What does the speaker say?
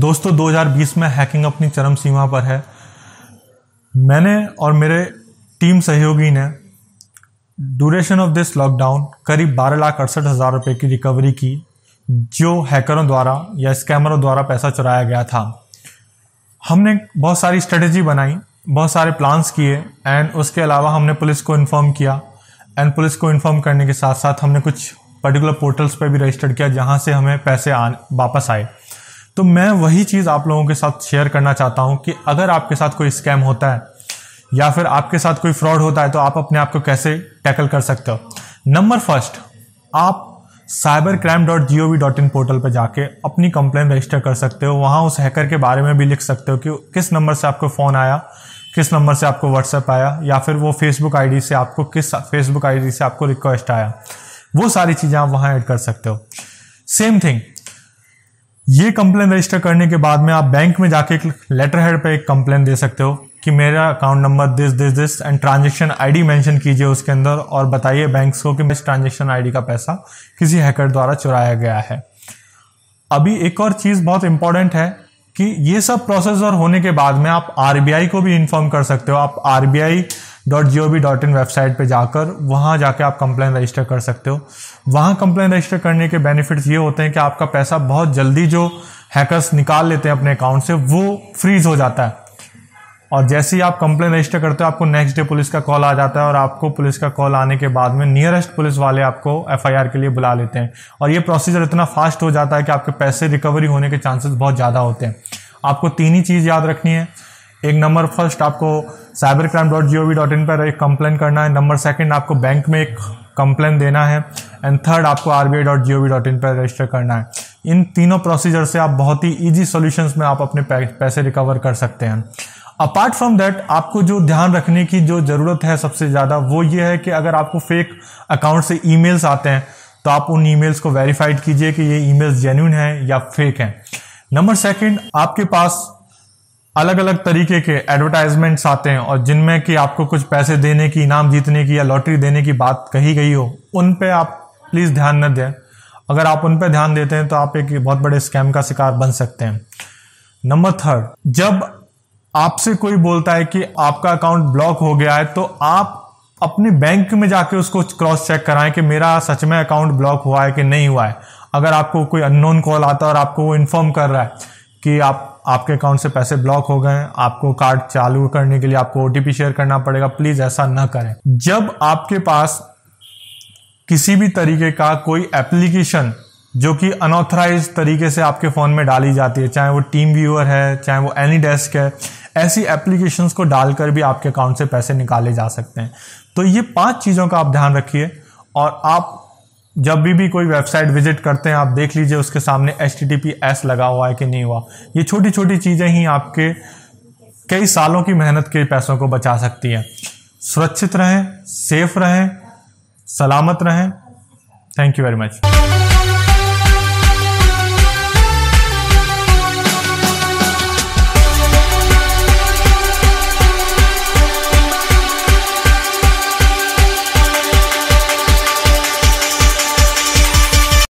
दोस्तों 2020 में हैकिंग अपनी चरम सीमा पर है मैंने और मेरे टीम सहयोगी ने ड्यूरेशन ऑफ दिस लॉकडाउन करीब बारह लाख अड़सठ हज़ार रुपये की रिकवरी की जो हैकरों द्वारा या स्कैमरों द्वारा पैसा चुराया गया था हमने बहुत सारी स्ट्रेटजी बनाई बहुत सारे प्लान्स किए एंड उसके अलावा हमने पुलिस को इन्फॉर्म किया एंड पुलिस को इन्फॉर्म करने के साथ साथ हमने कुछ पर्टिकुलर पोर्टल्स पर भी रजिस्टर्ड किया जहाँ से हमें पैसे आ वापस आए तो मैं वही चीज़ आप लोगों के साथ शेयर करना चाहता हूँ कि अगर आपके साथ कोई स्कैम होता है या फिर आपके साथ कोई फ्रॉड होता है तो आप अपने आप को कैसे टैकल कर सकते हो नंबर फर्स्ट आप cyber crime dot G O V dot in portal पर जाके अपनी कंप्लेन रजिस्टर कर सकते हो वहाँ उस हैकर के बारे में भी लिख सकते हो कि किस नंबर से आपको फ़ोन आया किस नंबर से आपको व्हाट्सएप आया या फिर वो फेसबुक आईडी से आपको किस फेसबुक आईडी से आपको रिक्वेस्ट आया वो सारी चीज़ें आप वहाँ ऐड कर सकते हो सेम थिंग ये कंप्लेन रजिस्टर करने के बाद में आप बैंक में जाके एक लेटर हेड पर एक कंप्लेन दे सकते हो कि मेरा account number this this this and transaction ID mention कीजिए उसके अंदर और बताइए बैंक को कि मिस ट्रांजेक्शन आईडी का पैसा किसी हैकर द्वारा चुराया गया है अभी एक और चीज़ बहुत इंपॉर्टेंट है कि ये सब प्रोसेस और होने के बाद में आप आर को भी इन्फॉर्म कर सकते हो आप R dot G O V dot in website पर जाकर वहाँ जाके आप कंप्लेन रजिस्टर कर सकते हो वहाँ कंप्लेन रजिस्टर करने के बेनिफिट्स ये होते हैं कि आपका पैसा बहुत जल्दी जो हैकर्स निकाल लेते हैं अपने अकाउंट से वो फ्रीज हो जाता है और जैसे ही आप कंप्लेन रजिस्टर करते हो आपको नेक्स्ट डे पुलिस का कॉल आ जाता है और आपको पुलिस का कॉल आने के बाद में नियरेस्ट पुलिस वाले आपको एफआईआर के लिए बुला लेते हैं और ये प्रोसीजर इतना फास्ट हो जाता है कि आपके पैसे रिकवरी होने के चांसेस बहुत ज़्यादा होते हैं आपको तीन ही चीज़ याद रखनी है एक नंबर फर्स्ट आपको cyber crime dot G O V dot in पर एक कंप्लेन करना है नंबर सेकंड आपको बैंक में एक कंप्लेन देना है एंड थर्ड आपको R B I dot G O V dot in पर रजिस्टर करना है इन तीनों प्रोसीजर से आप बहुत ही ईजी सोल्यूशंस में आप अपने पैसे रिकवर कर सकते हैं अपार्ट फ्रॉम दैट आपको जो ध्यान रखने की जो ज़रूरत है सबसे ज़्यादा वो ये है कि अगर आपको फेक अकाउंट से ईमेल्स आते हैं तो आप उन ईमेल्स को वेरीफाइड कीजिए कि ये ईमेल्स जेन्यून है या फेक हैं नंबर सेकंड आपके पास अलग अलग तरीके के एडवर्टाइजमेंट्स आते हैं और जिनमें कि आपको कुछ पैसे देने की इनाम जीतने की या लॉटरी देने की बात कही गई हो उन पे आप प्लीज़ ध्यान न दें अगर आप उन पे ध्यान देते हैं तो आप एक बहुत बड़े स्कैम का शिकार बन सकते हैं नंबर थर्ड जब आपसे कोई बोलता है कि आपका अकाउंट ब्लॉक हो गया है तो आप अपने बैंक में जाके उसको क्रॉस चेक कराएं कि मेरा सच में अकाउंट ब्लॉक हुआ है कि नहीं हुआ है अगर आपको कोई अननोन कॉल आता है और आपको वो इन्फॉर्म कर रहा है कि आप आपके अकाउंट से पैसे ब्लॉक हो गए आपको कार्ड चालू करने के लिए आपको ओटीपी शेयर करना पड़ेगा प्लीज ऐसा ना करें जब आपके पास किसी भी तरीके का कोई एप्लीकेशन जो कि अनऑथराइज तरीके से आपके फ़ोन में डाली जाती है चाहे वो टीम व्यूअर है चाहे वो एनी डेस्क है ऐसी एप्लीकेशंस को डालकर भी आपके अकाउंट से पैसे निकाले जा सकते हैं तो ये पांच चीज़ों का आप ध्यान रखिए और आप जब भी भी कोई वेबसाइट विजिट करते हैं आप देख लीजिए उसके सामने एच टी लगा हुआ है कि नहीं हुआ ये छोटी छोटी चीज़ें ही आपके कई सालों की मेहनत के पैसों को बचा सकती हैं सुरक्षित रहें सेफ रहें सलामत रहें थैंक यू वेरी मच